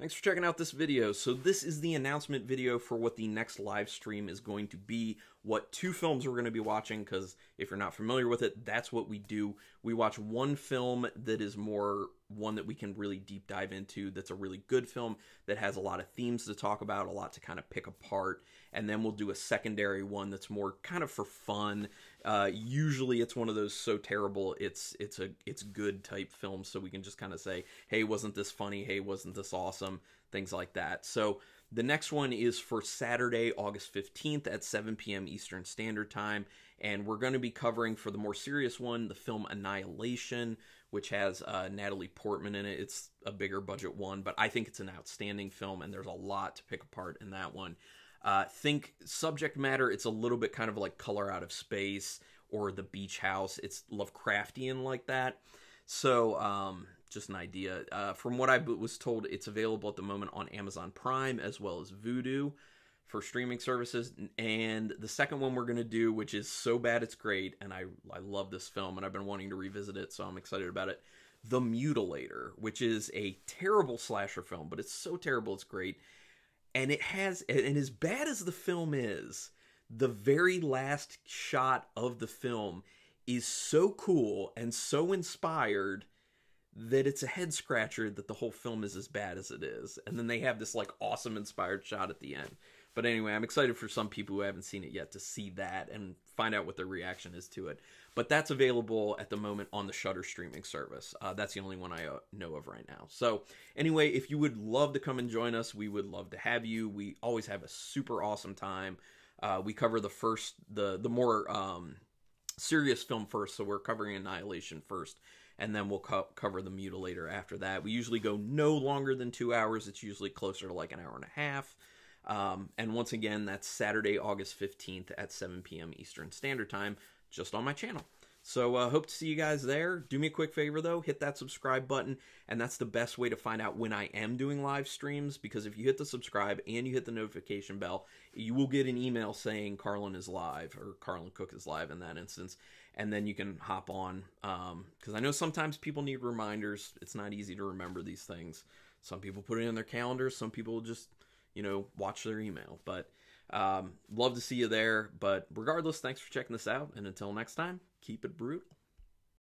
Thanks for checking out this video. So this is the announcement video for what the next live stream is going to be, what two films we're going to be watching, because if you're not familiar with it, that's what we do. We watch one film that is more one that we can really deep dive into that's a really good film that has a lot of themes to talk about, a lot to kind of pick apart. And then we'll do a secondary one that's more kind of for fun. Uh, usually it's one of those so terrible it's it's a it's good type films so we can just kind of say, "Hey, wasn't this funny? Hey, wasn't this awesome?" things like that. So, the next one is for Saturday, August 15th at 7 p.m. Eastern Standard Time. And we're going to be covering for the more serious one the film Annihilation, which has uh, Natalie Portman in it. It's a bigger budget one, but I think it's an outstanding film, and there's a lot to pick apart in that one. Uh, think subject matter, it's a little bit kind of like Color Out of Space or The Beach House. It's Lovecraftian like that. So, um, just an idea. Uh, from what I was told, it's available at the moment on Amazon Prime as well as Vudu for streaming services. And the second one we're going to do, which is so bad it's great, and I, I love this film and I've been wanting to revisit it, so I'm excited about it. The Mutilator, which is a terrible slasher film, but it's so terrible it's great. And it has, and as bad as the film is, the very last shot of the film is so cool and so inspired that it's a head scratcher that the whole film is as bad as it is. And then they have this like awesome inspired shot at the end. But anyway, I'm excited for some people who haven't seen it yet to see that and find out what their reaction is to it. But that's available at the moment on the Shutter streaming service. Uh, that's the only one I uh, know of right now. So anyway, if you would love to come and join us, we would love to have you. We always have a super awesome time. Uh, we cover the first, the the more um, serious film first, so we're covering Annihilation first, and then we'll co- cover The Mutilator after that. We usually go no longer than two hours. It's usually closer to like an hour and a half. Um, and once again, that's Saturday, August 15th at 7 p.m. Eastern Standard Time, just on my channel. So uh, hope to see you guys there. Do me a quick favor though, hit that subscribe button, and that's the best way to find out when I am doing live streams. Because if you hit the subscribe and you hit the notification bell, you will get an email saying Carlin is live or Carlin Cook is live in that instance, and then you can hop on. Because um, I know sometimes people need reminders. It's not easy to remember these things. Some people put it in their calendars. Some people just you know watch their email, but. Um, love to see you there. But regardless, thanks for checking this out. And until next time, keep it brutal.